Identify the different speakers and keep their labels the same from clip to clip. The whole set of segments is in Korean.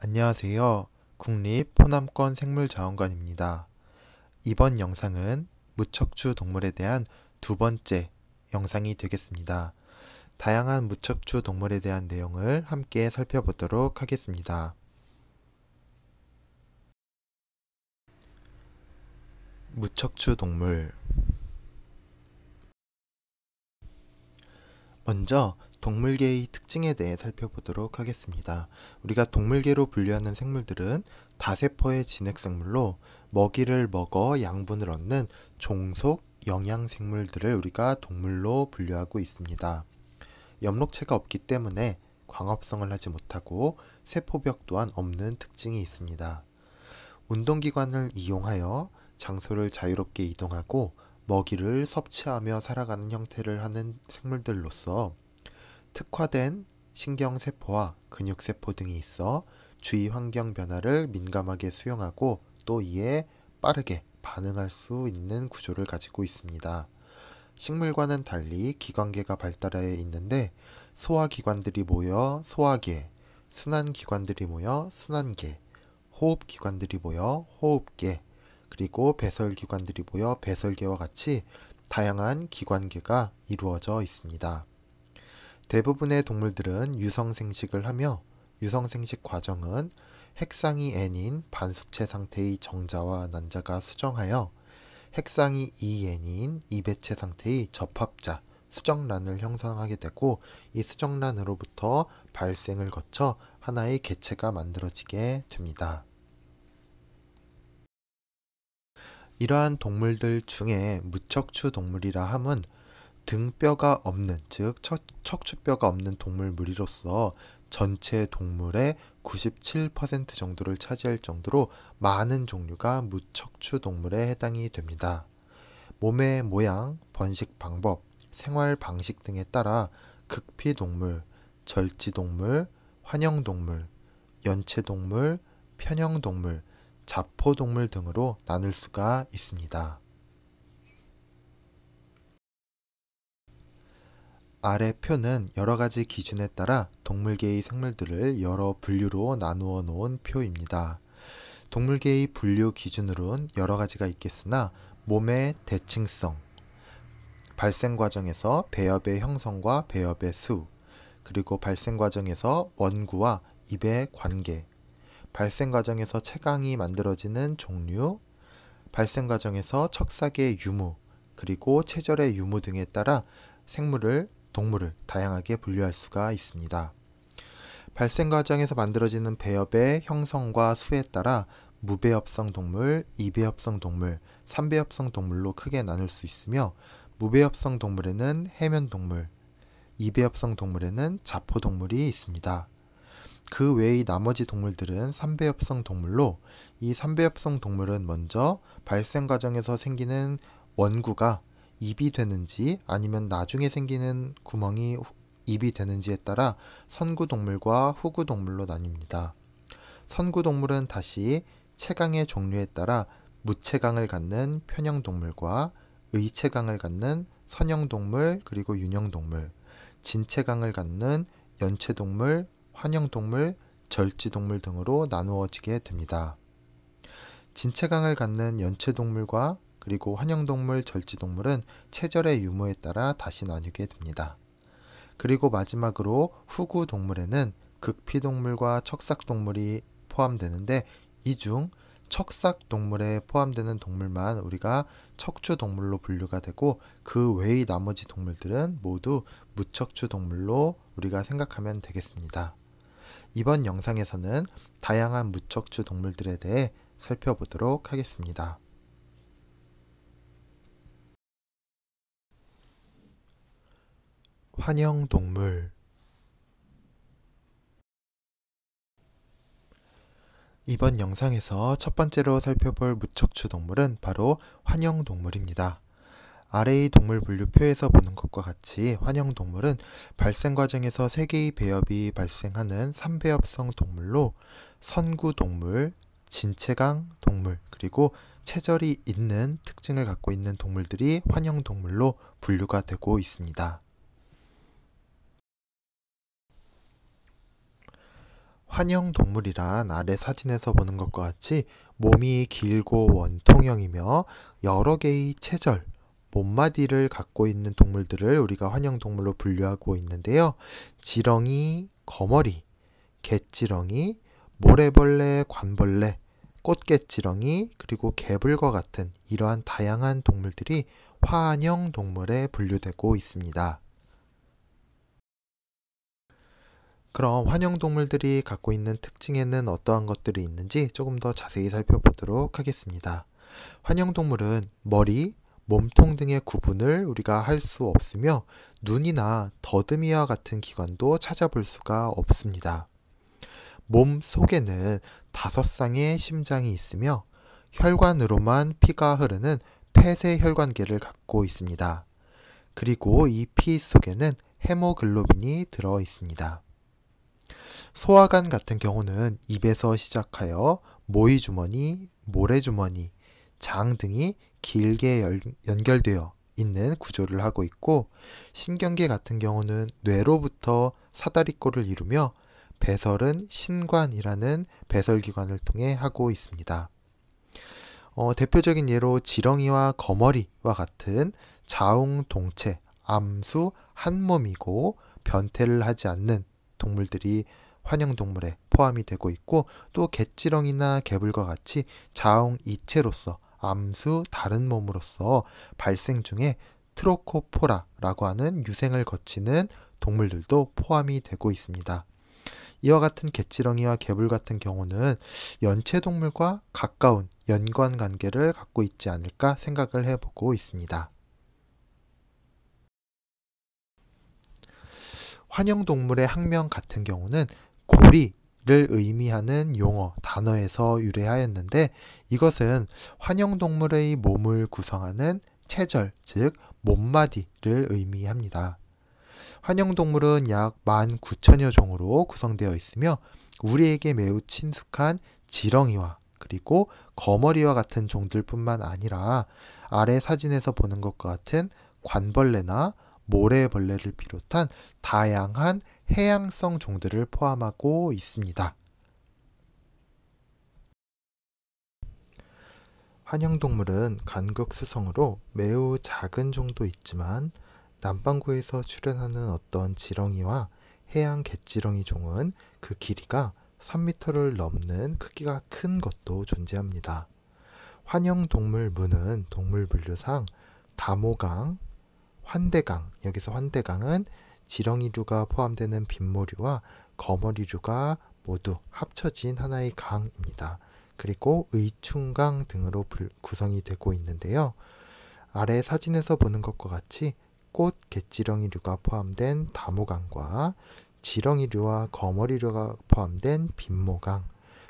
Speaker 1: 안녕하세요. 국립 포남권 생물자원관입니다. 이번 영상은 무척추 동물에 대한 두 번째 영상이 되겠습니다. 다양한 무척추 동물에 대한 내용을 함께 살펴보도록 하겠습니다. 무척추 동물 먼저 동물계의 특징에 대해 살펴보도록 하겠습니다. 우리가 동물계로 분류하는 생물들은 다세포의 진핵생물로 먹이를 먹어 양분을 얻는 종속 영양생물들을 우리가 동물로 분류하고 있습니다. 엽록체가 없기 때문에 광합성을 하지 못하고 세포벽 또한 없는 특징이 있습니다. 운동기관을 이용하여 장소를 자유롭게 이동하고 먹이를 섭취하며 살아가는 형태를 하는 생물들로서 특화된 신경세포와 근육세포 등이 있어 주위 환경 변화를 민감하게 수용하고 또 이에 빠르게 반응할 수 있는 구조를 가지고 있습니다. 식물과는 달리 기관계가 발달해 있는데 소화기관들이 모여 소화계, 순환기관들이 모여 순환계, 호흡기관들이 모여 호흡계, 그리고 배설기관들이 모여 배설계와 같이 다양한 기관계가 이루어져 있습니다. 대부분의 동물들은 유성생식을 하며 유성생식 과정은 핵상이 n인 반수체 상태의 정자와 난자가 수정하여 핵상이 e n 인 이배체 상태의 접합자 수정란을 형성하게 되고 이 수정란으로부터 발생을 거쳐 하나의 개체가 만들어지게 됩니다. 이러한 동물들 중에 무척추 동물이라 함은 등뼈가 없는 즉 척추뼈가 없는 동물 무리로서 전체 동물의 97% 정도를 차지할 정도로 많은 종류가 무척추 동물에 해당이 됩니다. 몸의 모양, 번식 방법, 생활 방식 등에 따라 극피 동물, 절지 동물, 환영 동물, 연체 동물, 편형 동물, 자포 동물 등으로 나눌 수가 있습니다. 아래 표는 여러 가지 기준에 따라 동물계의 생물들을 여러 분류로 나누어 놓은 표입니다. 동물계의 분류 기준으론 여러 가지가 있겠으나 몸의 대칭성, 발생 과정에서 배엽의 형성과 배엽의 수, 그리고 발생 과정에서 원구와 입의 관계, 발생 과정에서 체강이 만들어지는 종류, 발생 과정에서 척사계 유무, 그리고 체절의 유무 등에 따라 생물을 동물을 다양하게 분류할 수가 있습니다. 발생 과정에서 만들어지는 배엽의 형성과 수에 따라 무배엽성 동물, 이배엽성 동물, 삼배엽성 동물로 크게 나눌 수 있으며 무배엽성 동물에는 해면 동물, 이배엽성 동물에는 자포 동물이 있습니다. 그 외의 나머지 동물들은 삼배엽성 동물로 이 삼배엽성 동물은 먼저 발생 과정에서 생기는 원구가 입이 되는지 아니면 나중에 생기는 구멍이 입이 되는지에 따라 선구동물과 후구동물로 나뉩니다. 선구동물은 다시 체강의 종류에 따라 무체강을 갖는 편형동물과 의체강을 갖는 선형동물 그리고 윤형동물, 진체강을 갖는 연체동물, 환형동물, 절지동물 등으로 나누어지게 됩니다. 진체강을 갖는 연체동물과 그리고 환영동물, 절지동물은 체절의 유무에 따라 다시 나뉘게 됩니다. 그리고 마지막으로 후구 동물에는 극피동물과 척삭동물이 포함되는데 이 중 척삭동물에 포함되는 동물만 우리가 척추동물로 분류가 되고 그 외의 나머지 동물들은 모두 무척추동물로 우리가 생각하면 되겠습니다. 이번 영상에서는 다양한 무척추 동물들에 대해 살펴보도록 하겠습니다. 환영동물 이번 영상에서 첫 번째로 살펴볼 무척추 동물은 바로 환영동물입니다. 아래의 동물 분류표에서 보는 것과 같이 환영동물은 발생 과정에서 세개의 배엽이 발생하는 삼배엽성 동물로 선구동물, 진체강 동물, 그리고 체절이 있는 특징을 갖고 있는 동물들이 환영동물로 분류가 되고 있습니다. 환영동물이란 아래 사진에서 보는 것과 같이 몸이 길고 원통형이며 여러 개의 체절, 몸마디를 갖고 있는 동물들을 우리가 환영동물로 분류하고 있는데요. 지렁이, 거머리, 개지렁이, 모래벌레, 관벌레, 꽃게지렁이, 그리고 개불과 같은 이러한 다양한 동물들이 환형 동물에 분류되고 있습니다. 그럼 환영동물들이 갖고 있는 특징에는 어떠한 것들이 있는지 조금 더 자세히 살펴보도록 하겠습니다. 환영동물은 머리, 몸통 등의 구분을 우리가 할 수 없으며 눈이나 더듬이와 같은 기관도 찾아볼 수가 없습니다. 몸 속에는 다섯 쌍의 심장이 있으며 혈관으로만 피가 흐르는 폐쇄 혈관계를 갖고 있습니다. 그리고 이 피 속에는 헤모글로빈이 들어 있습니다. 소화관 같은 경우는 입에서 시작하여 모이주머니, 모래주머니, 장 등이 길게 연결되어 있는 구조를 하고 있고 신경계 같은 경우는 뇌로부터 사다리꼴을 이루며 배설은 신관이라는 배설기관을 통해 하고 있습니다. 어, 대표적인 예로 지렁이와 거머리와 같은 자웅동체, 암수, 한몸이고 변태를 하지 않는 동물들이 환영동물에 포함이 되고 있고 또 개찌렁이나 개불과 같이 자웅 이체로서 암수 다른 몸으로서 발생 중에 트로코포라라고 하는 유생을 거치는 동물들도 포함이 되고 있습니다. 이와 같은 개치렁이와 개불 같은 경우는 연체동물과 가까운 연관 관계를 갖고 있지 않을까 생각을 해보고 있습니다. 환영동물의 학명 같은 경우는 고리를 의미하는 용어, 단어에서 유래하였는데 이것은 환영동물의 몸을 구성하는 체절, 즉 몸마디를 의미합니다. 환영동물은 약 19,000여 종으로 구성되어 있으며 우리에게 매우 친숙한 지렁이와 그리고 거머리와 같은 종들뿐만 아니라 아래 사진에서 보는 것과 같은 관벌레나 모래벌레를 비롯한 다양한 해양성 종들을 포함하고 있습니다. 환영동물은 간극수성으로 매우 작은 종도 있지만 남방구에서 출현하는 어떤 지렁이와 해양 갯지렁이 종은 그 길이가 3m를 넘는 크기가 큰 것도 존재합니다. 환영동물문은 동물 분류상 다모강, 환대강, 여기서 환대강은 지렁이류가 포함되는 빗모류와 거머리류가 모두 합쳐진 하나의 강입니다. 그리고 의충강 등으로 구성이 되고 있는데요. 아래 사진에서 보는 것과 같이 꽃 갯지렁이류가 포함된 다모강과 지렁이류와 거머리류가 포함된 빗모강,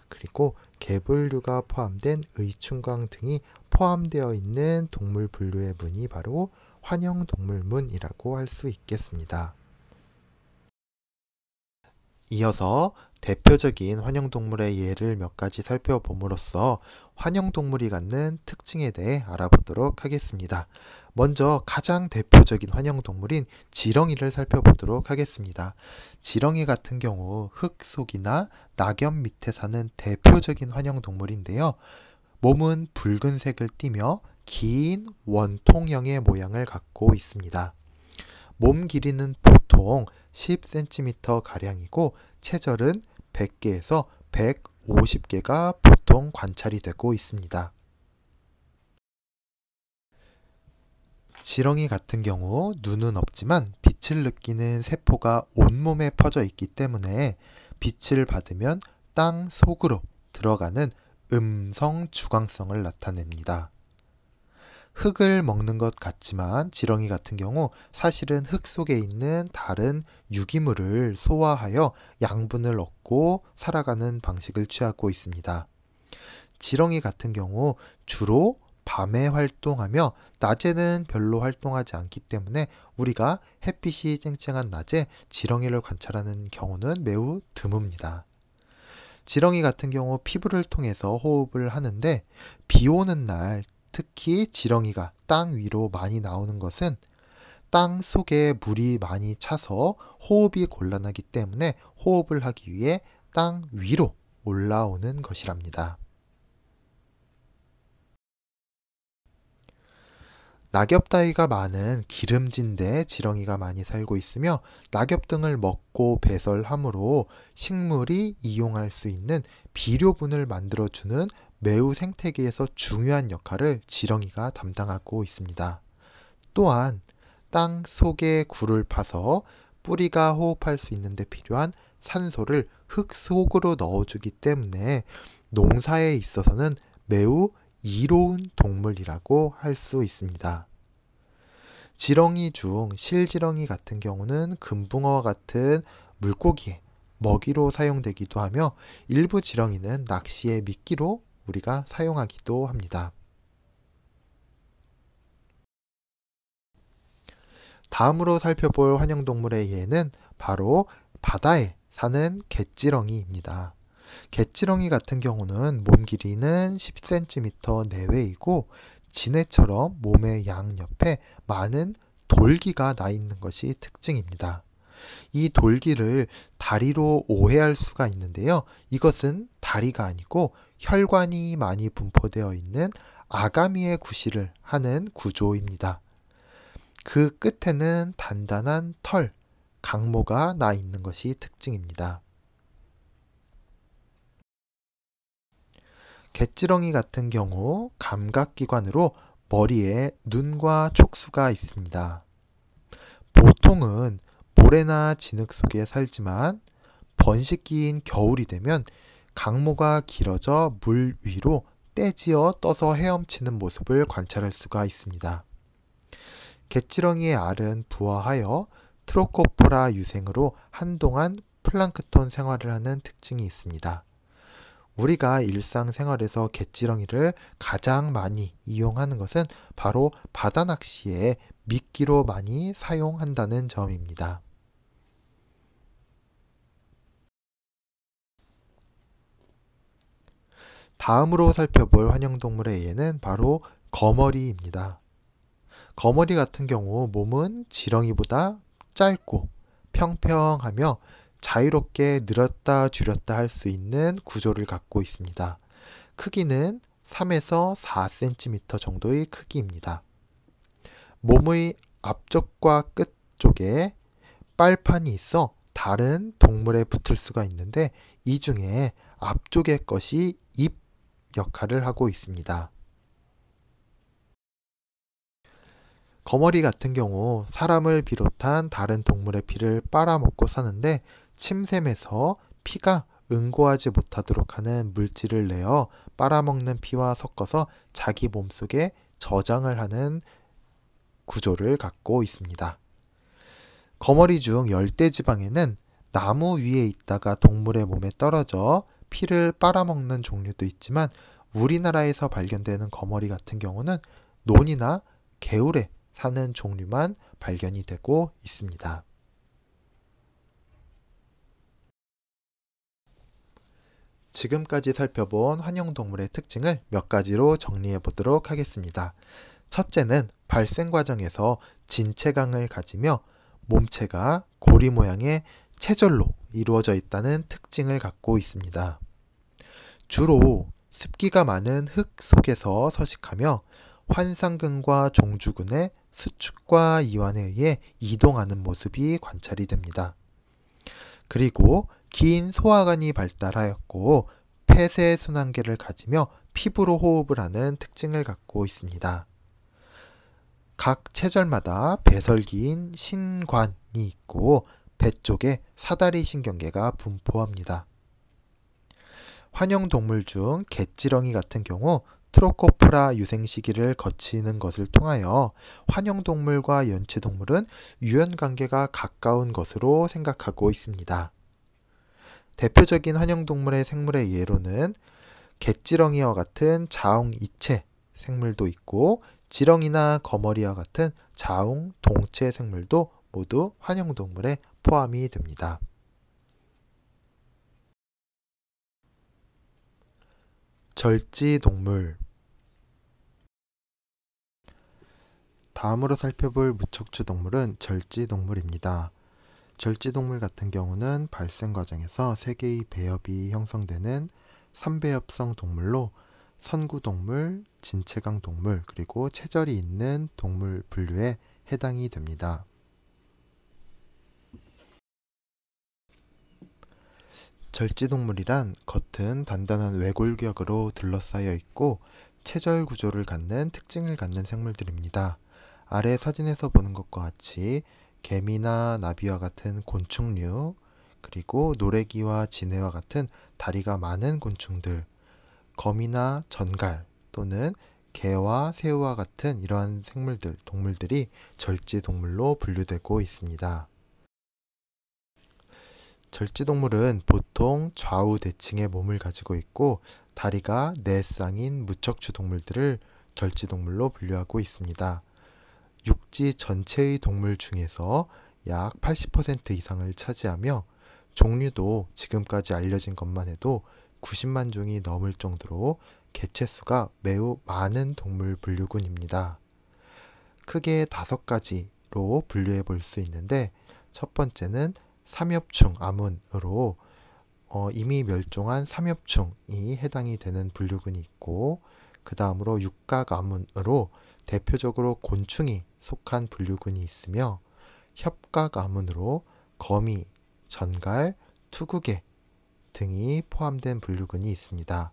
Speaker 1: 그리고 개불류가 포함된 의충광 등이 포함되어 있는 동물 분류의 문이 바로 환영동물문이라고 할 수 있겠습니다. 이어서 대표적인 환영동물의 예를 몇 가지 살펴봄으로써 환영동물이 갖는 특징에 대해 알아보도록 하겠습니다. 먼저 가장 대표적인 환영동물인 지렁이를 살펴보도록 하겠습니다. 지렁이 같은 경우 흙 속이나 낙엽 밑에 사는 대표적인 환영동물인데요. 몸은 붉은색을 띠며 긴 원통형의 모양을 갖고 있습니다. 몸 길이는 보통 10cm 가량이고 체절은 100개에서 150개가 보통 관찰이 되고 있습니다. 지렁이 같은 경우 눈은 없지만 빛을 느끼는 세포가 온몸에 퍼져 있기 때문에 빛을 받으면 땅 속으로 들어가는 음성 주광성을 나타냅니다. 흙을 먹는 것 같지만 지렁이 같은 경우 사실은 흙 속에 있는 다른 유기물을 소화하여 양분을 얻고 살아가는 방식을 취하고 있습니다. 지렁이 같은 경우 주로 밤에 활동하며 낮에는 별로 활동하지 않기 때문에 우리가 햇빛이 쨍쨍한 낮에 지렁이를 관찰하는 경우는 매우 드뭅니다. 지렁이 같은 경우 피부를 통해서 호흡을 하는데 비 오는 날 특히 지렁이가 땅 위로 많이 나오는 것은 땅 속에 물이 많이 차서 호흡이 곤란하기 때문에 호흡을 하기 위해 땅 위로 올라오는 것이랍니다. 낙엽 따위가 많은 기름진데 지렁이가 많이 살고 있으며 낙엽 등을 먹고 배설함으로 식물이 이용할 수 있는 비료분을 만들어주는 매우 생태계에서 중요한 역할을 지렁이가 담당하고 있습니다. 또한 땅 속에 굴을 파서 뿌리가 호흡할 수 있는데 필요한 산소를 흙 속으로 넣어주기 때문에 농사에 있어서는 매우 이로운 동물이라고 할 수 있습니다. 지렁이 중 실지렁이 같은 경우는 금붕어와 같은 물고기에 먹이로 사용되기도 하며 일부 지렁이는 낚시의 미끼로 우리가 사용하기도 합니다. 다음으로 살펴볼 환영동물의 예는 바로 바다에 사는 갯지렁이입니다. 갯지렁이 같은 경우는 몸 길이는 10cm 내외이고 지네처럼 몸의 양옆에 많은 돌기가 나 있는 것이 특징입니다. 이 돌기를 다리로 오해할 수가 있는데요. 이것은 다리가 아니고 혈관이 많이 분포되어 있는 아가미의 구실을 하는 구조입니다. 그 끝에는 단단한 털, 강모가 나 있는 것이 특징입니다. 개찌렁이 같은 경우 감각기관으로 머리에 눈과 촉수가 있습니다. 보통은 모래나 진흙 속에 살지만 번식기인 겨울이 되면 강모가 길어져 물 위로 떼지어 떠서 헤엄치는 모습을 관찰할 수가 있습니다. 개치렁이의 알은 부화하여 트로코포라 유생으로 한동안 플랑크톤 생활을 하는 특징이 있습니다. 우리가 일상생활에서 개찌렁이를 가장 많이 이용하는 것은 바로 바다 낚시에 미끼로 많이 사용한다는 점입니다. 다음으로 살펴볼 환영동물의 예는 바로 거머리입니다. 거머리 같은 경우 몸은 지렁이보다 짧고 평평하며 자유롭게 늘었다 줄였다 할 수 있는 구조를 갖고 있습니다. 크기는 3에서 4cm 정도의 크기입니다. 몸의 앞쪽과 끝 쪽에 빨판이 있어 다른 동물에 붙을 수가 있는데 이 중에 앞쪽의 것이 역할을 하고 있습니다. 거머리 같은 경우 사람을 비롯한 다른 동물의 피를 빨아먹고 사는데 침샘에서 피가 응고하지 못하도록 하는 물질을 내어 빨아먹는 피와 섞어서 자기 몸속에 저장을 하는 구조를 갖고 있습니다. 거머리 중 열대지방에는 나무 위에 있다가 동물의 몸에 떨어져 피를 빨아먹는 종류도 있지만 우리나라에서 발견되는 거머리 같은 경우는 논이나 개울에 사는 종류만 발견이 되고 있습니다. 지금까지 살펴본 환영동물의 특징을 몇 가지로 정리해 보도록 하겠습니다. 첫째는 발생 과정에서 진체강을 가지며 몸체가 고리 모양의 체절로 이루어져 있다는 특징을 갖고 있습니다. 주로 습기가 많은 흙 속에서 서식하며 환상근과 종주근의 수축과 이완에 의해 이동하는 모습이 관찰이 됩니다. 그리고 긴 소화관이 발달하였고 폐쇄 순환계를 가지며 피부로 호흡을 하는 특징을 갖고 있습니다. 각 체절마다 배설기인 신관이 있고 배 쪽에 사다리 신경계가 분포합니다. 환영동물 중 개찌렁이 같은 경우 트로코프라 유생 시기를 거치는 것을 통하여 환영동물과 연체동물은 유연관계가 가까운 것으로 생각하고 있습니다. 대표적인 환영동물의 생물의 예로는 개찌렁이와 같은 자웅이체 생물도 있고 지렁이나 거머리와 같은 자웅 동체 생물도 모두 환영동물의 포함이 됩니다. 절지 동물 다음으로 살펴볼 무척추 동물은 절지 동물입니다. 절지 동물 같은 경우는 발생 과정에서 3 개의 배엽이 형성되는 3배엽성 동물로 선구 동물, 진체강 동물, 그리고 체절이 있는 동물 분류에 해당이 됩니다. 절지동물이란 겉은 단단한 외골격으로 둘러싸여 있고 체절 구조를 갖는 특징을 갖는 생물들입니다. 아래 사진에서 보는 것과 같이 개미나 나비와 같은 곤충류, 그리고 노래기와 진해와 같은 다리가 많은 곤충들, 거미나 전갈 또는 개와 새우와 같은 이러한 생물들, 동물들이 절지 동물로 분류되고 있습니다. 절지동물은 보통 좌우 대칭의 몸을 가지고 있고 다리가 네 쌍인 무척추 동물들을 절지동물로 분류하고 있습니다. 육지 전체의 동물 중에서 약 80% 이상을 차지하며 종류도 지금까지 알려진 것만 해도 90만 종이 넘을 정도로 개체수가 매우 많은 동물 분류군입니다. 크게 다섯 가지로 분류해 볼 수 있는데 첫 번째는 삼엽충 암은으로 어, 이미 멸종한 삼엽충이 해당이 되는 분류군이 있고 그 다음으로 육각암문으로 대표적으로 곤충이 속한 분류군이 있으며 협각암문으로 거미, 전갈, 투구개 등이 포함된 분류군이 있습니다.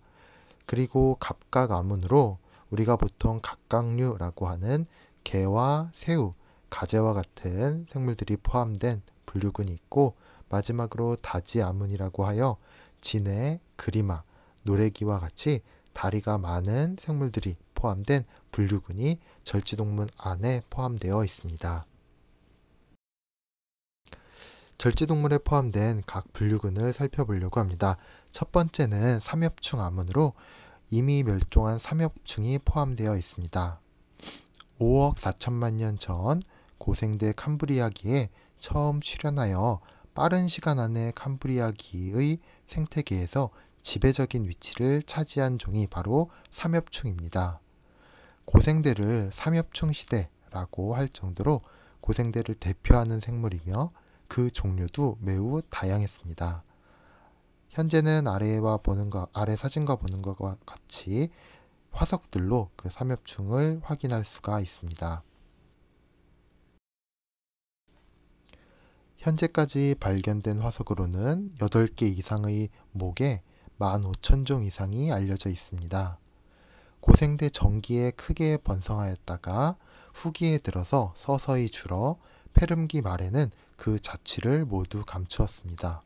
Speaker 1: 그리고 갑각암문으로 우리가 보통 각각류라고 하는 개와 새우, 가재와 같은 생물들이 포함된 블루군이 있고 마지막으로 다지아문이라고 하여 진해, 그리마, 노래기와 같이 다리가 많은 생물들이 포함된 분류군이 절지동문 안에 포함되어 있습니다. 절지동물에 포함된 각 분류군을 살펴보려고 합니다. 첫 번째는 삼엽충 암문으로 이미 멸종한 삼엽충이 포함되어 있습니다. 5억 4천만 년 전 고생대 캄브리아기에 처음 출현하여 빠른 시간 안에 캄브리아기의 생태계에서 지배적인 위치를 차지한 종이 바로 삼엽충입니다. 고생대를 삼엽충 시대라고 할 정도로 고생대를 대표하는 생물이며 그 종류도 매우 다양했습니다. 현재는 아래와 보는 것, 아래 사진과 보는 것과 같이 화석들로 그 삼엽충을 확인할 수가 있습니다. 현재까지 발견된 화석으로는 8개 이상의 목에 15,000종 이상이 알려져 있습니다. 고생대 전기에 크게 번성하였다가 후기에 들어서 서서히 줄어 페름기 말에는 그 자취를 모두 감추었습니다.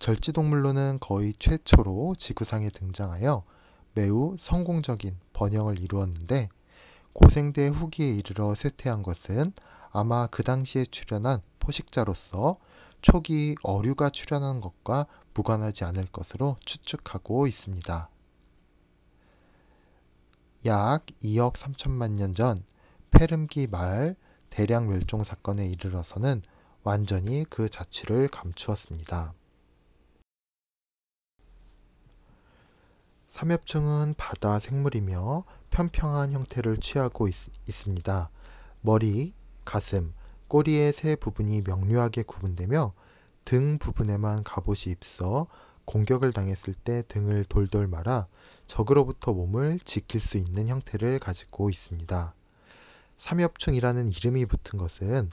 Speaker 1: 절지동물로는 거의 최초로 지구상에 등장하여 매우 성공적인 번영을 이루었는데 고생대 후기에 이르러 쇠퇴한 것은 아마 그 당시에 출현한 포식자로서 초기 어류가 출현한 것과 무관하지 않을 것으로 추측하고 있습니다. 약 2억 3천만 년 전 페름기 말 대량 멸종 사건에 이르러서는 완전히 그 자취를 감추었습니다. 삼엽충은 바다 생물이며 평평한 형태를 취하고 있, 습니다 머리, 가슴, 꼬리의 세 부분이 명료하게 구분되며 등 부분에만 갑옷이 입서 공격을 당했을 때 등을 돌돌 말아 적으로부터 몸을 지킬 수 있는 형태를 가지고 있습니다. 삼엽충이라는 이름이 붙은 것은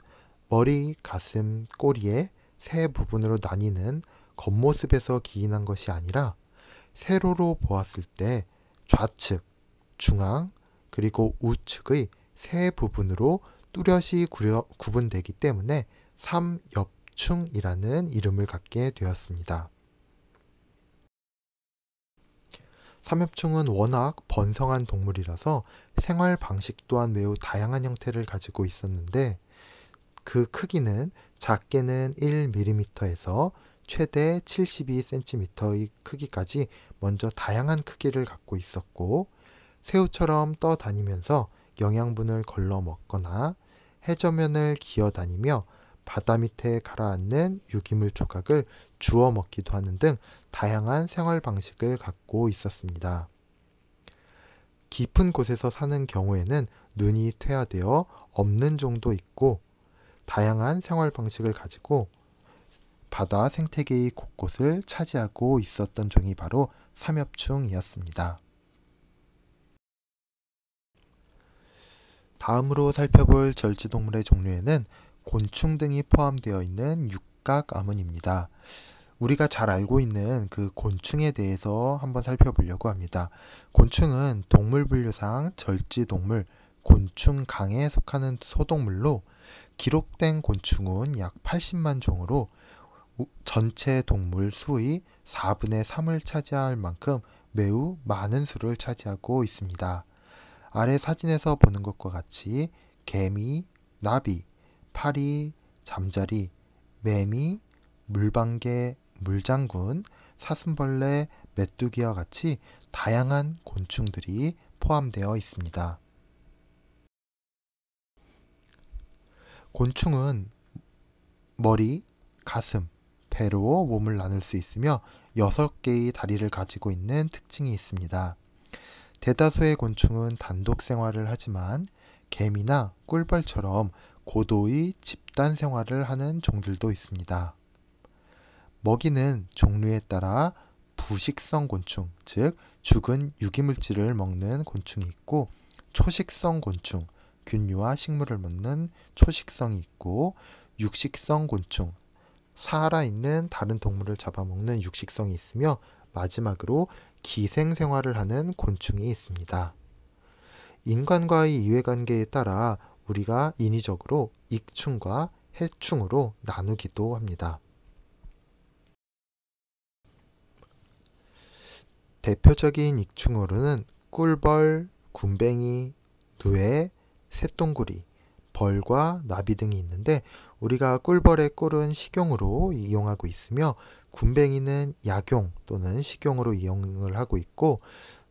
Speaker 1: 머리, 가슴, 꼬리에 세 부분으로 나뉘는 겉모습에서 기인한 것이 아니라 세로로 보았을 때 좌측, 중앙, 그리고 우측의 세 부분으로 뚜렷이 구려, 구분되기 때문에 삼엽충이라는 이름을 갖게 되었습니다. 삼엽충은 워낙 번성한 동물이라서 생활 방식 또한 매우 다양한 형태를 가지고 있었는데 그 크기는 작게는 1mm에서 최대 72cm의 크기까지 먼저 다양한 크기를 갖고 있었고 새우처럼 떠다니면서 영양분을 걸러 먹거나 해저면을 기어다니며 바다 밑에 가라앉는 유기물 조각을 주워 먹기도 하는 등 다양한 생활 방식을 갖고 있었습니다. 깊은 곳에서 사는 경우에는 눈이 퇴화되어 없는 종도 있고 다양한 생활 방식을 가지고 바다 생태계의 곳곳을 차지하고 있었던 종이 바로 삼엽충이었습니다. 다음으로 살펴볼 절지동물의 종류에는 곤충 등이 포함되어 있는 육각 암은입니다. 우리가 잘 알고 있는 그 곤충에 대해서 한번 살펴보려고 합니다. 곤충은 동물 분류상 절지동물, 곤충강에 속하는 소동물로 기록된 곤충은 약 80만 종으로 전체 동물 수의 4분의 3을 차지할 만큼 매우 많은 수를 차지하고 있습니다. 아래 사진에서 보는 것과 같이 개미, 나비, 파리, 잠자리, 매미, 물방개, 물장군, 사슴벌레, 메뚜기와 같이 다양한 곤충들이 포함되어 있습니다. 곤충은 머리, 가슴, 배로 몸을 나눌 수 있으며 6개의 다리를 가지고 있는 특징이 있습니다. 대다수의 곤충은 단독 생활을 하지만 개미나 꿀벌처럼 고도의 집단 생활을 하는 종들도 있습니다. 먹이는 종류에 따라 부식성 곤충, 즉 죽은 유기물질을 먹는 곤충이 있고 초식성 곤충, 균류와 식물을 먹는 초식성이 있고 육식성 곤충, 살아있는 다른 동물을 잡아먹는 육식성이 있으며 마지막으로 기생 생활을 하는 곤충이 있습니다. 인간과의 이해관계에 따라 우리가 인위적으로 익충과 해충으로 나누기도 합니다. 대표적인 익충어로는 꿀벌, 군뱅이, 누에, 새똥구리, 벌과 나비 등이 있는데 우리가 꿀벌의 꿀은 식용으로 이용하고 있으며 군뱅이는 약용 또는 식용으로 이용을 하고 있고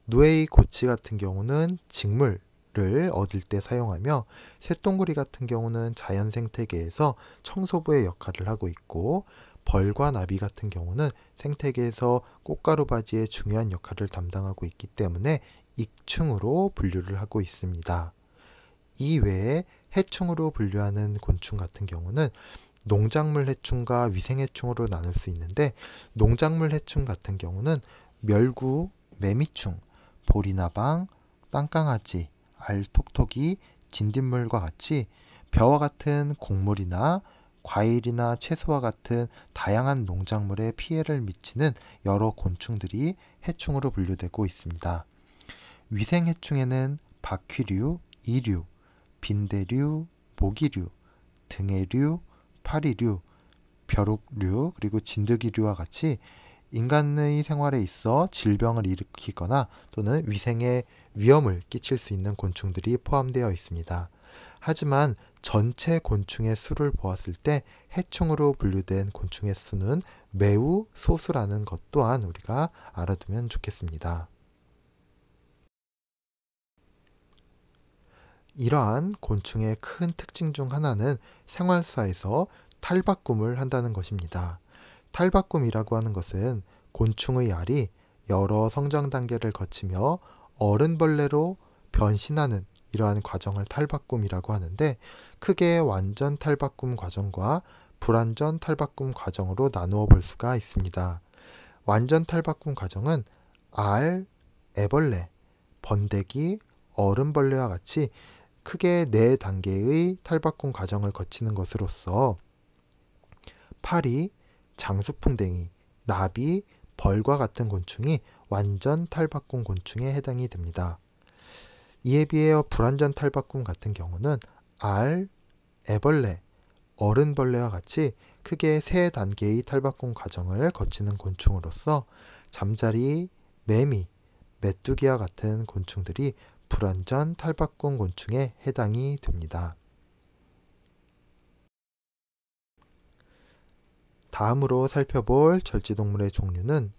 Speaker 1: 누에이 고치 같은 경우는 직물 을 얻을 때 사용하며 새똥구리 같은 경우는 자연 생태계에서 청소부의 역할을 하고 있고 벌과 나비 같은 경우는 생태계에서 꽃가루 바지의 중요한 역할을 담당하고 있기 때문에 익충으로 분류를 하고 있습니다. 이외에 해충으로 분류하는 곤충 같은 경우는 농작물 해충과 위생해충으로 나눌 수 있는데 농작물 해충 같은 경우는 멸구, 매미충, 보리나방, 땅강아지, 알톡톡이, 진딧물과 같이 벼와 같은 곡물이나 과일이나 채소와 같은 다양한 농작물에 피해를 미치는 여러 곤충들이 해충으로 분류되고 있습니다. 위생해충에는 바퀴류, 이류, 빈대류, 모기류, 등해류, 파리류, 벼룩류, 그리고 진드기류와 같이 인간의 생활에 있어 질병을 일으키거나 또는 위생에 위험을 끼칠 수 있는 곤충들이 포함되어 있습니다. 하지만 전체 곤충의 수를 보았을 때 해충으로 분류된 곤충의 수는 매우 소수라는 것 또한 우리가 알아두면 좋겠습니다. 이러한 곤충의 큰 특징 중 하나는 생활사에서 탈바꿈을 한다는 것입니다. 탈바꿈이라고 하는 것은 곤충의 알이 여러 성장 단계를 거치며 어른벌레로 변신하는 이러한 과정을 탈바꿈이라고 하는데 크게 완전 탈바꿈 과정과 불완전 탈바꿈 과정으로 나누어 볼 수가 있습니다. 완전 탈바꿈 과정은 알, 애벌레, 번데기, 어른벌레와 같이 크게 네 단계의 탈바꿈 과정을 거치는 것으로서 파리, 장수풍뎅이, 나비, 벌과 같은 곤충이 완전 탈바꿈 곤충에 해당이 됩니다. 이에 비하 불완전 탈바꿈 같은 경우는 알, 애벌레, 어른벌레와 같이 크게 세 단계의 탈바꿈 과정을 거치는 곤충으로서 잠자리, 매미, 메뚜기와 같은 곤충들이 불완전 탈바꿈 곤충에 해당이 됩니다. 다음으로 살펴볼 절지동물의 종류는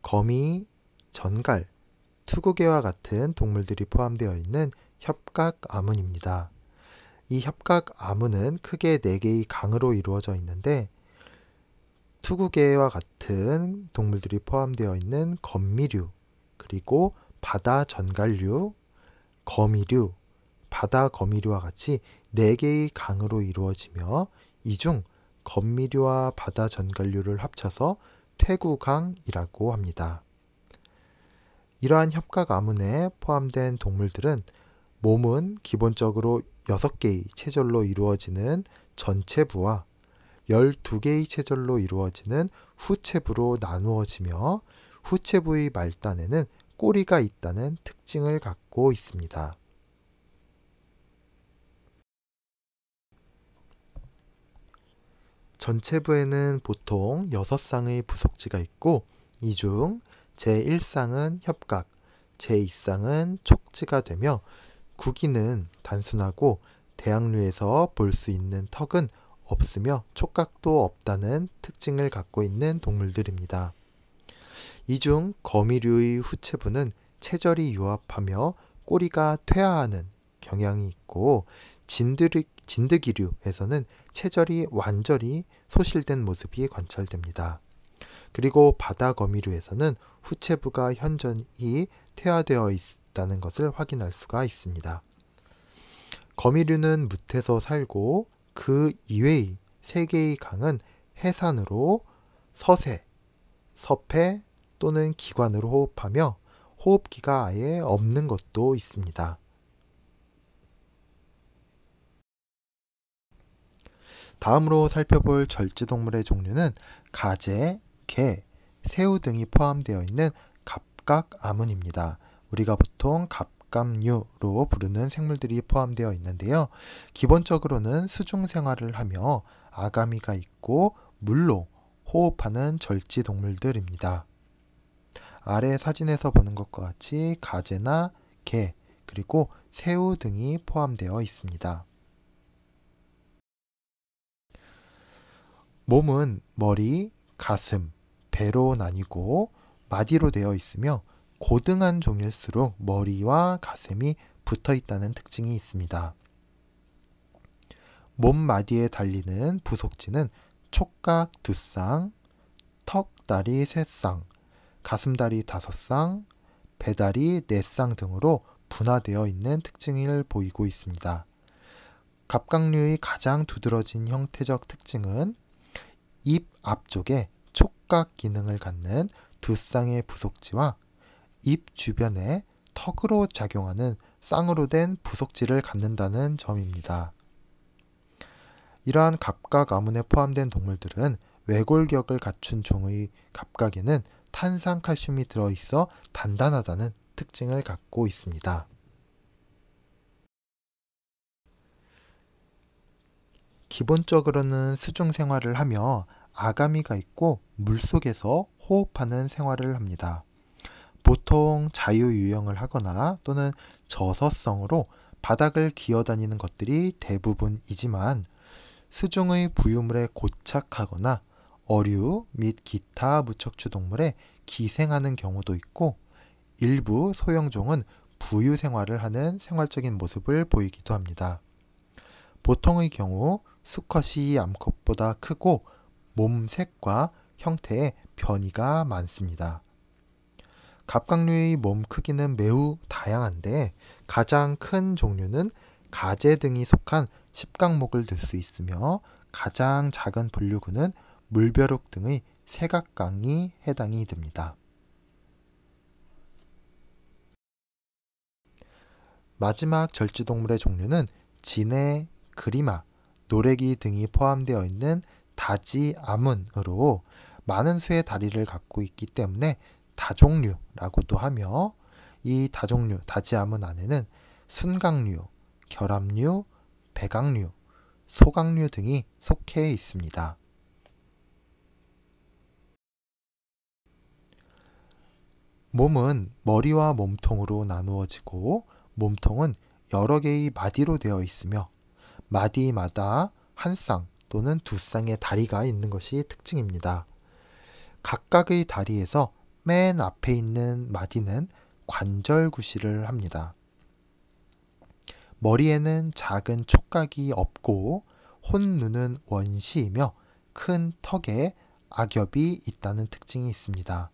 Speaker 1: 거미, 전갈, 투구개와 같은 동물들이 포함되어 있는 협각 암문입니다이 협각 암문은 크게 4개의 강으로 이루어져 있는데 투구개와 같은 동물들이 포함되어 있는 건미류, 그리고 바다 전갈류, 거미류, 바다 거미류와 같이 4개의 강으로 이루어지며 이중 건미류와 바다 전갈류를 합쳐서 태구강이라고 합니다. 이러한 협각 가문에 포함된 동물들은 몸은 기본적으로 6개의 체절로 이루어지는 전체부와 12개의 체절로 이루어지는 후체부로 나누어지며 후체부의 말단에는 꼬리가 있다는 특징을 갖고 있습니다. 전체부에는 보통 6쌍의 부속지가 있고 이 중 제1쌍은 협각, 제2쌍은 촉지가 되며 구기는 단순하고 대학류에서 볼 수 있는 턱은 없으며 촉각도 없다는 특징을 갖고 있는 동물들입니다. 이중 거미류의 후체부는 체절이 유압하며 꼬리가 퇴화하는 경향이 있고 진드기, 진드기류에서는 체절이 완전히 소실된 모습이 관찰됩니다. 그리고 바다 거미류에서는 후체부가 현전히 퇴화되어 있다는 것을 확인할 수가 있습니다. 거미류는 뭇에서 살고 그 이외의 세 개의 강은 해산으로 서세서패 또는 기관으로 호흡하며 호흡기가 아예 없는 것도 있습니다. 다음으로 살펴볼 절지동물의 종류는 가재, 개, 새우 등이 포함되어 있는 갑각 아문입니다. 우리가 보통 갑각류로 부르는 생물들이 포함되어 있는데요. 기본적으로는 수중 생활을 하며 아가미가 있고 물로 호흡하는 절지동물들입니다. 아래 사진에서 보는 것과 같이 가재나 개 그리고 새우 등이 포함되어 있습니다. 몸은 머리, 가슴, 배로 나뉘고 마디로 되어 있으며 고등한 종일수록 머리와 가슴이 붙어 있다는 특징이 있습니다. 몸마디에 달리는 부속지는 촉각 두쌍, 턱, 다리 세쌍, 가슴다리 5쌍, 배다리 4쌍 등으로 분화되어 있는 특징을 보이고 있습니다. 갑각류의 가장 두드러진 형태적 특징은 입 앞쪽에 촉각 기능을 갖는 두 쌍의 부속지와 입 주변에 턱으로 작용하는 쌍으로 된 부속지를 갖는다는 점입니다. 이러한 갑각 아문에 포함된 동물들은 외골격을 갖춘 종의 갑각에는 탄산칼슘이 들어있어 단단하다는 특징을 갖고 있습니다. 기본적으로는 수중 생활을 하며 아가미가 있고 물속에서 호흡하는 생활을 합니다. 보통 자유유형을 하거나 또는 저서성으로 바닥을 기어다니는 것들이 대부분이지만 수중의 부유물에 고착하거나 어류 및 기타 무척추 동물에 기생하는 경우도 있고 일부 소형종은 부유 생활을 하는 생활적인 모습을 보이기도 합니다. 보통의 경우 수컷이 암컷보다 크고 몸 색과 형태에 변이가 많습니다. 갑각류의 몸 크기는 매우 다양한데 가장 큰 종류는 가재 등이 속한 십각목을 들 수 있으며 가장 작은 분류군은 물벼룩 등의 세각강이 해당이 됩니다. 마지막 절지동물의 종류는 진해, 그리마, 노래기 등이 포함되어 있는 다지 아문으로 많은 수의 다리를 갖고 있기 때문에 다종류라고도 하며 이 다종류, 다지 아문 안에는 순강류, 결합류, 배강류, 소강류 등이 속해 있습니다. 몸은 머리와 몸통으로 나누어지고 몸통은 여러 개의 마디로 되어 있으며 마디마다 한 쌍 또는 두 쌍의 다리가 있는 것이 특징입니다. 각각의 다리에서 맨 앞에 있는 마디는 관절 구실을 합니다. 머리에는 작은 촉각이 없고 혼눈은 원시이며 큰 턱에 악엽이 있다는 특징이 있습니다.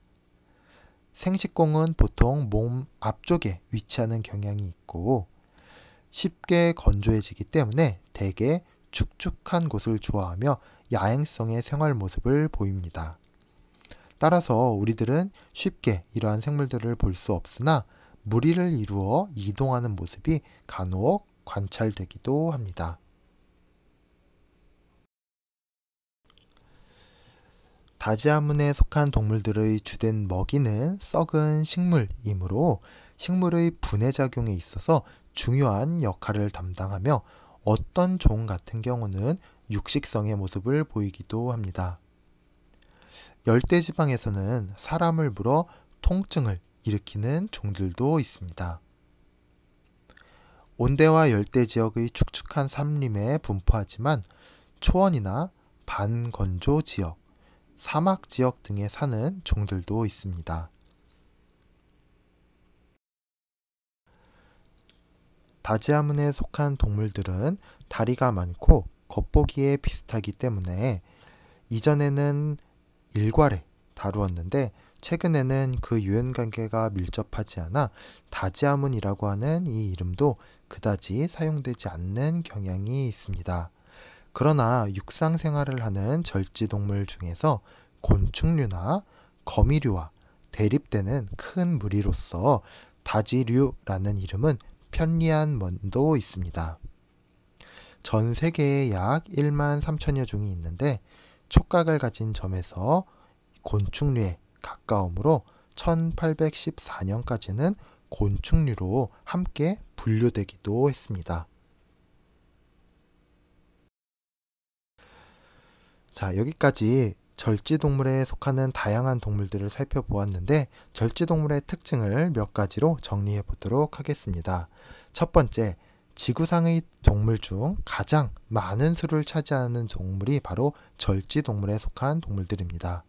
Speaker 1: 생식공은 보통 몸 앞쪽에 위치하는 경향이 있고 쉽게 건조해지기 때문에 대개 축축한 곳을 좋아하며 야행성의 생활 모습을 보입니다. 따라서 우리들은 쉽게 이러한 생물들을 볼 수 없으나 무리를 이루어 이동하는 모습이 간혹 관찰되기도 합니다. 다지아문에 속한 동물들의 주된 먹이는 썩은 식물이므로 식물의 분해작용에 있어서 중요한 역할을 담당하며 어떤 종 같은 경우는 육식성의 모습을 보이기도 합니다. 열대지방에서는 사람을 물어 통증을 일으키는 종들도 있습니다. 온대와 열대 지역의 축축한 삼림에 분포하지만 초원이나 반건조 지역, 사막 지역 등에 사는 종들도 있습니다. 다지아문에 속한 동물들은 다리가 많고 겉보기에 비슷하기 때문에 이전에는 일괄에 다루었는데 최근에는 그 유연 관계가 밀접하지 않아 다지아문이라고 하는 이 이름도 그다지 사용되지 않는 경향이 있습니다. 그러나 육상 생활을 하는 절지동물 중에서 곤충류나 거미류와 대립되는 큰 무리로서 다지류라는 이름은 편리한 면도 있습니다. 전 세계에 약 1만 3천여 종이 있는데 촉각을 가진 점에서 곤충류에 가까움으로 1814년까지는 곤충류로 함께 분류되기도 했습니다. 자, 여기까지 절지동물에 속하는 다양한 동물들을 살펴보았는데 절지동물의 특징을 몇 가지로 정리해 보도록 하겠습니다. 첫 번째, 지구상의 동물 중 가장 많은 수를 차지하는 동물이 바로 절지동물에 속한 동물들입니다.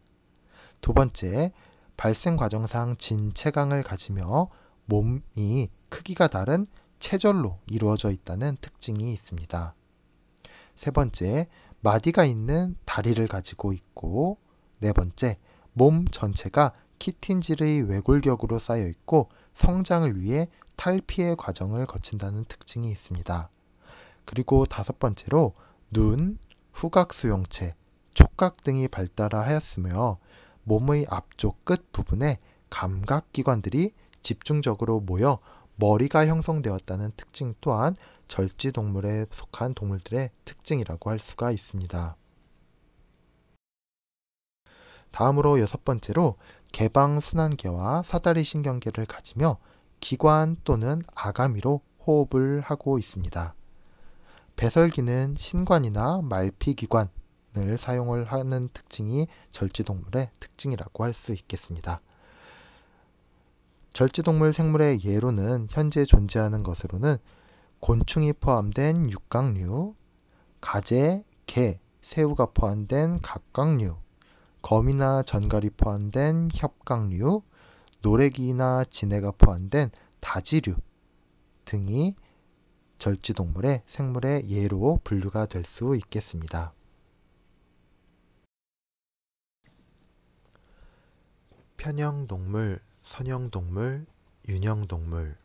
Speaker 1: 두 번째, 발생 과정상 진체강을 가지며 몸이 크기가 다른 체절로 이루어져 있다는 특징이 있습니다. 세 번째, 마디가 있는 다리를 가지고 있고 네 번째, 몸 전체가 키틴질의 외골격으로 쌓여 있고 성장을 위해 탈피의 과정을 거친다는 특징이 있습니다. 그리고 다섯 번째로 눈, 후각 수용체, 촉각 등이 발달하였으며 몸의 앞쪽 끝 부분에 감각 기관들이 집중적으로 모여 머리가 형성되었다는 특징 또한 절지 동물에 속한 동물들의 특징이라고 할 수가 있습니다. 다음으로 여섯 번째로 개방순환계와 사다리 신경계를 가지며 기관 또는 아가미로 호흡을 하고 있습니다. 배설기는 신관이나 말피기관을 사용을 하는 특징이 절지동물의 특징이라고 할 수 있겠습니다. 절지동물 생물의 예로는 현재 존재하는 것으로는 곤충이 포함된 육각류, 가재, 개, 새우가 포함된 각각류, 거미나 전갈이 포함된 협각류, 노래기나 진해가 포함된 다지류 등이 절지동물의 생물의 예로 분류가 될 수 있겠습니다. 편형동물 선형동물, 윤형동물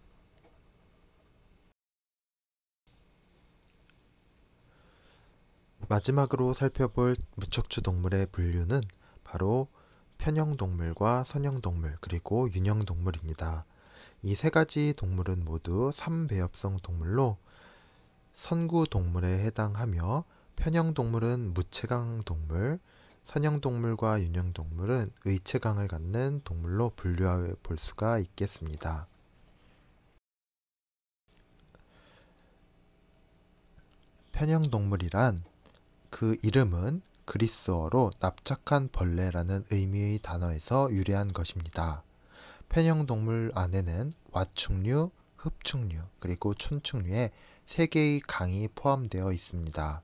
Speaker 1: 마지막으로 살펴볼 무척추 동물의 분류는 바로 편형동물과 선형동물 그리고 윤형동물입니다. 이 세 가지 동물은 모두 삼배엽성 동물로 선구 동물에 해당하며 편형동물은 무체강 동물, 선형동물과 윤형동물은 의체강을 갖는 동물로 분류해 볼 수가 있겠습니다. 편형동물이란 그 이름은 그리스어로 납작한 벌레라는 의미의 단어에서 유래한 것입니다. 편형동물 안에는 와충류, 흡충류, 그리고 촌충류의 3개의 강이 포함되어 있습니다.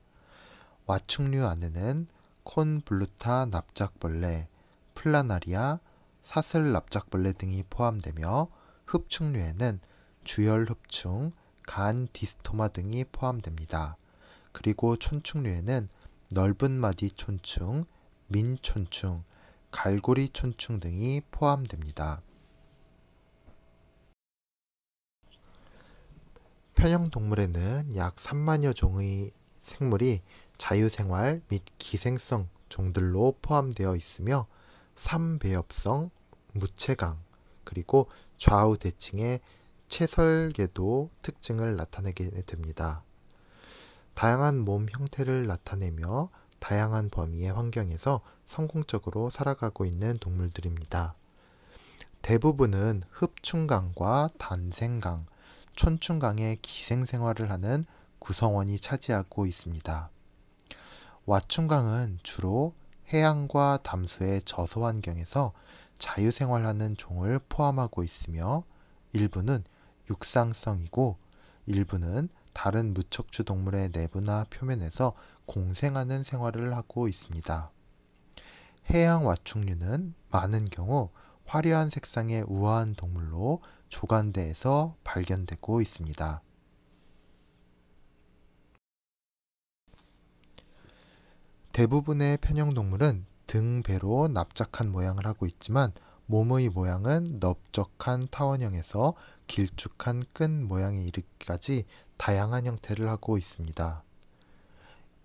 Speaker 1: 와충류 안에는 콘블루타 납작벌레, 플라나리아, 사슬 납작벌레 등이 포함되며 흡충류에는 주혈 흡충, 간 디스토마 등이 포함됩니다. 그리고 촌충류에는 넓은 마디 촌충, 민촌충, 갈고리 촌충 등이 포함됩니다. 편형동물에는 약 3만여 종의 생물이 자유생활 및 기생성 종들로 포함되어 있으며 삼배엽성, 무채강, 그리고 좌우 대칭의 채설계도 특징을 나타내게 됩니다. 다양한 몸 형태를 나타내며 다양한 범위의 환경에서 성공적으로 살아가고 있는 동물들입니다. 대부분은 흡충강과 단생강, 촌충강의 기생생활을 하는 구성원이 차지하고 있습니다. 와충강은 주로 해양과 담수의 저소 환경에서 자유생활하는 종을 포함하고 있으며 일부는 육상성이고 일부는 다른 무척추 동물의 내부나 표면에서 공생하는 생활을 하고 있습니다. 해양 와충류는 많은 경우 화려한 색상의 우아한 동물로 조간대에서 발견되고 있습니다. 대부분의 편형동물은 등배로 납작한 모양을 하고 있지만 몸의 모양은 넓적한 타원형에서 길쭉한 끈 모양에 이르기까지 다양한 형태를 하고 있습니다.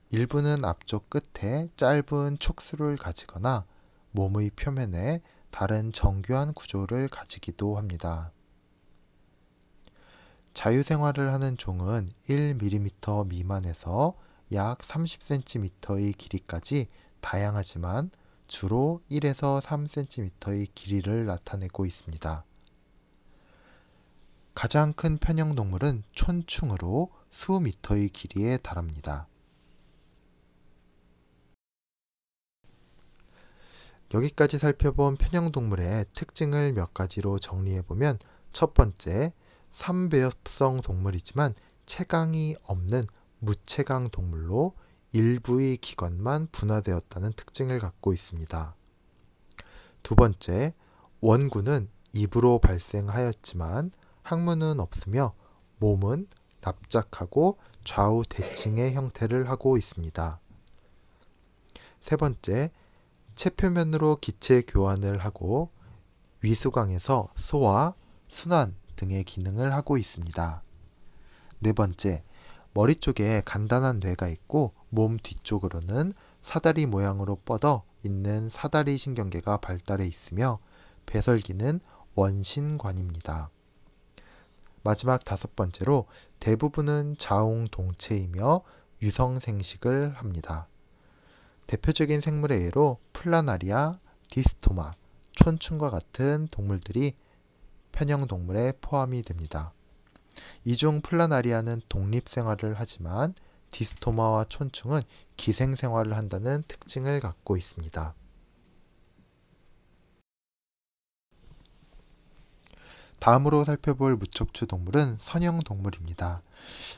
Speaker 1: 일부는 앞쪽 끝에 짧은 촉수를 가지거나 몸의 표면에 다른 정교한 구조를 가지기도 합니다. 자유생활을 하는 종은 1mm 미만에서 약 30cm의 길이까지 다양하지만 주로 1에서 3cm의 길이를 나타내고 있습니다. 가장 큰 편형 동물은 촌충으로 수미터의 길이에 달합니다. 여기까지 살펴본 편형 동물의 특징을 몇 가지로 정리해보면 첫 번째, 삼배엽성 동물이지만 체강이 없는 무체강 동물로 일부의 기관만 분화되었다는 특징을 갖고 있습니다. 두 번째, 원구는 입으로 발생하였지만 항문은 없으며 몸은 납작하고 좌우 대칭의 형태를 하고 있습니다. 세 번째, 체표면으로 기체 교환을 하고 위수강에서 소화, 순환 등의 기능을 하고 있습니다. 네 번째, 머리 쪽에 간단한 뇌가 있고 몸 뒤쪽으로는 사다리 모양으로 뻗어 있는 사다리 신경계가 발달해 있으며 배설기는 원신관입니다. 마지막 다섯 번째로 대부분은 자웅동체이며 유성생식을 합니다. 대표적인 생물의 예로 플라나리아, 디스토마, 촌충과 같은 동물들이 편형동물에 포함이 됩니다. 이중 플라나리아는 독립 생활을 하지만 디스토마와 촌충은 기생 생활을 한다는 특징을 갖고 있습니다. 다음으로 살펴볼 무척추 동물은 선형동물입니다.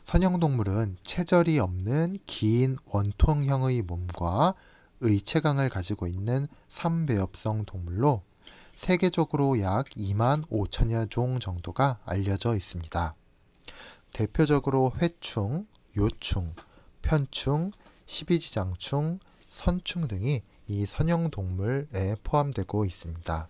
Speaker 1: 선형동물은 체절이 없는 긴 원통형의 몸과 의체강을 가지고 있는 삼배엽성 동물로 세계적으로 약 2만 5천여 종 정도가 알려져 있습니다. 대표적으로 회충, 요충, 편충, 십이지장충, 선충 등이 이 선형동물에 포함되고 있습니다.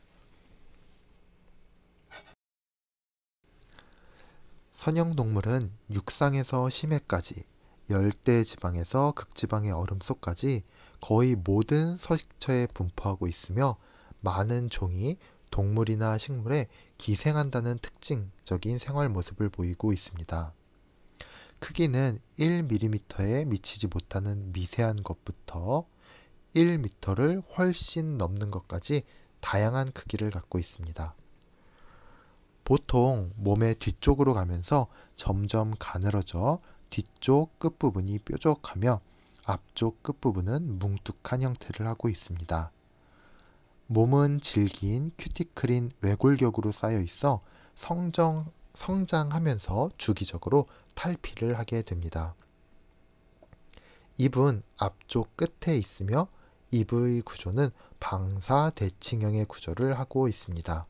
Speaker 1: 선형동물은 육상에서 심해까지, 열대지방에서 극지방의 얼음 속까지 거의 모든 서식처에 분포하고 있으며 많은 종이 동물이나 식물에 기생한다는 특징적인 생활 모습을 보이고 있습니다. 크기는 1mm에 미치지 못하는 미세한 것부터 1m를 훨씬 넘는 것까지 다양한 크기를 갖고 있습니다. 보통 몸의 뒤쪽으로 가면서 점점 가늘어져 뒤쪽 끝부분이 뾰족하며 앞쪽 끝부분은 뭉툭한 형태를 하고 있습니다. 몸은 질긴 큐티클인 외골격으로 쌓여 있어 성정, 성장하면서 주기적으로 탈피를 하게 됩니다. 입은 앞쪽 끝에 있으며 입의 구조는 방사 대칭형의 구조를 하고 있습니다.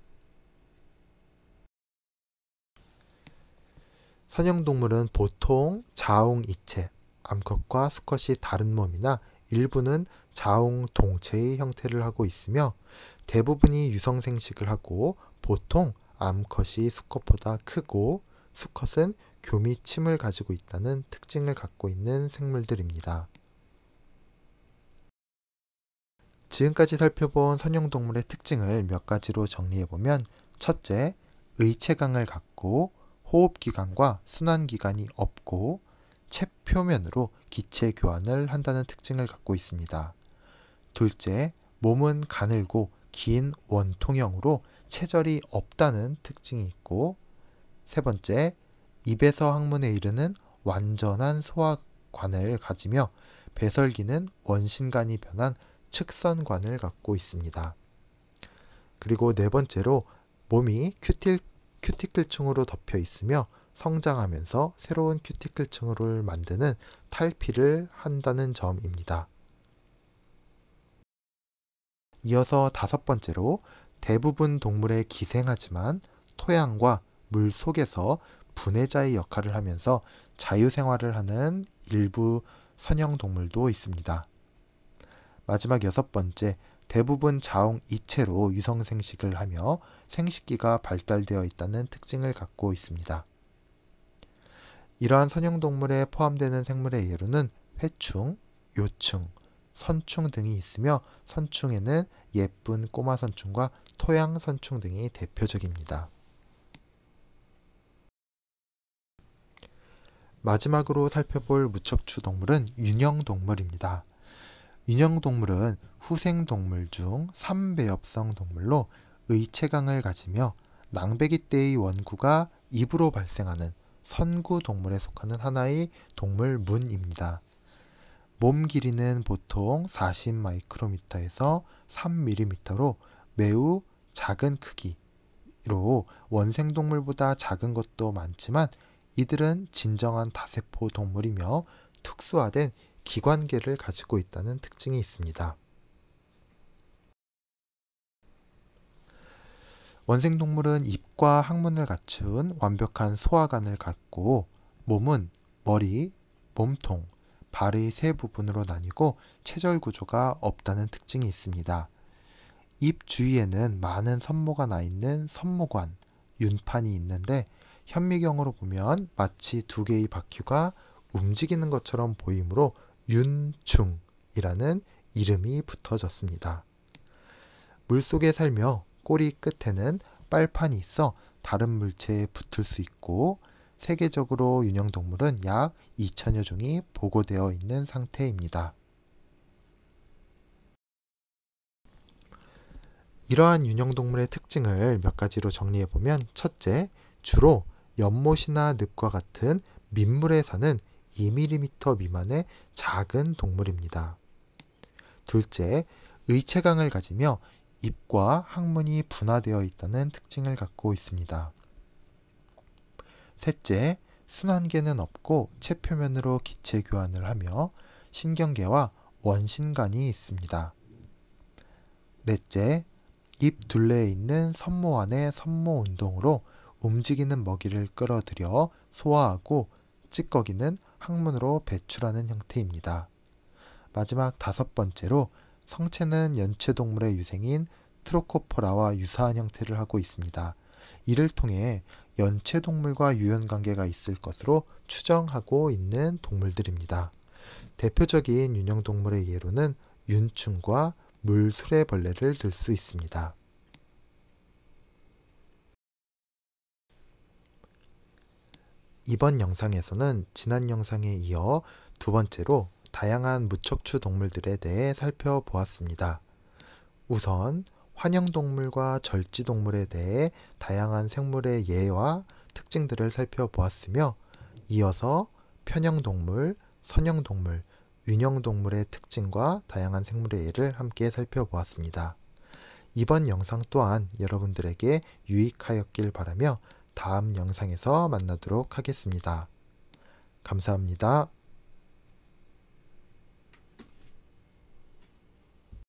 Speaker 1: 선형동물은 보통 자웅이체, 암컷과 수컷이 다른 몸이나 일부는 자웅 동체의 형태를 하고 있으며 대부분이 유성생식을 하고 보통 암컷이 수컷보다 크고 수컷은 교미 침을 가지고 있다는 특징을 갖고 있는 생물들입니다. 지금까지 살펴본 선형동물의 특징을 몇 가지로 정리해보면 첫째, 의체강을 갖고 호흡기관과 순환기관이 없고 체표면으로 기체 교환을 한다는 특징을 갖고 있습니다. 둘째, 몸은 가늘고 긴 원통형으로 체절이 없다는 특징이 있고 세 번째, 입에서 항문에 이르는 완전한 소화관을 가지며 배설기는 원신관이 변한 측선관을 갖고 있습니다. 그리고 네 번째로 몸이 큐틸, 큐티클층으로 덮여 있으며 성장하면서 새로운 큐티클층을 만드는 탈피를 한다는 점입니다. 이어서 다섯 번째로 대부분 동물에 기생하지만 토양과 물 속에서 분해자의 역할을 하면서 자유생활을 하는 일부 선형 동물도 있습니다. 마지막 여섯 번째, 대부분 자웅 이체로 유성 생식을 하며 생식기가 발달되어 있다는 특징을 갖고 있습니다. 이러한 선형 동물에 포함되는 생물의 예로는 회충, 요충, 선충 등이 있으며 선충에는 예쁜 꼬마 선충과 토양 선충 등이 대표적입니다. 마지막으로 살펴볼 무척추 동물은 윤형 동물입니다. 윤형 동물은 후생 동물 중 3배엽성 동물로 의체강을 가지며 낭백이 때의 원구가 입으로 발생하는 선구 동물에 속하는 하나의 동물문입니다. 몸 길이는 보통 40마이크로미터에서 3mm로 매우 작은 크기로 원생동물보다 작은 것도 많지만 이들은 진정한 다세포 동물이며 특수화된 기관계를 가지고 있다는 특징이 있습니다. 원생동물은 입과 항문을 갖춘 완벽한 소화관을 갖고 몸은 머리, 몸통, 발의 세 부분으로 나뉘고 체절 구조가 없다는 특징이 있습니다. 입 주위에는 많은 선모가 나 있는 선모관, 윤판이 있는데 현미경으로 보면 마치 두 개의 바퀴가 움직이는 것처럼 보이므로 윤충이라는 이름이 붙어졌습니다. 물속에 살며 꼬리 끝에는 빨판이 있어 다른 물체에 붙을 수 있고 세계적으로 유형동물은약 2천여 종이 보고되어 있는 상태입니다. 이러한 유형동물의 특징을 몇 가지로 정리해보면 첫째, 주로 연못이나 늪과 같은 민물에 사는 2mm 미만의 작은 동물입니다. 둘째, 의체강을 가지며 입과 항문이 분화되어 있다는 특징을 갖고 있습니다. 셋째, 순환계는 없고 체표면으로 기체 교환을 하며 신경계와 원신관이 있습니다. 넷째, 입 둘레에 있는 섬모 안의 섬모 운동으로 움직이는 먹이를 끌어들여 소화하고 찌꺼기는 항문으로 배출하는 형태입니다. 마지막 다섯 번째로 성체는 연체동물의 유생인 트로코포라와 유사한 형태를 하고 있습니다. 이를 통해 연체동물과 유연관계가 있을 것으로 추정하고 있는 동물들입니다. 대표적인 윤형동물의 예로는 윤충과 물수레벌레를 들 수 있습니다. 이번 영상에서는 지난 영상에 이어 두 번째로 다양한 무척추 동물들에 대해 살펴보았습니다. 우선 환영동물과 절지동물에 대해 다양한 생물의 예와 특징들을 살펴보았으며 이어서 편형동물, 선형동물, 윤형동물의 특징과 다양한 생물의 예를 함께 살펴보았습니다. 이번 영상 또한 여러분들에게 유익하였길 바라며 다음 영상에서 만나도록 하겠습니다. 감사합니다.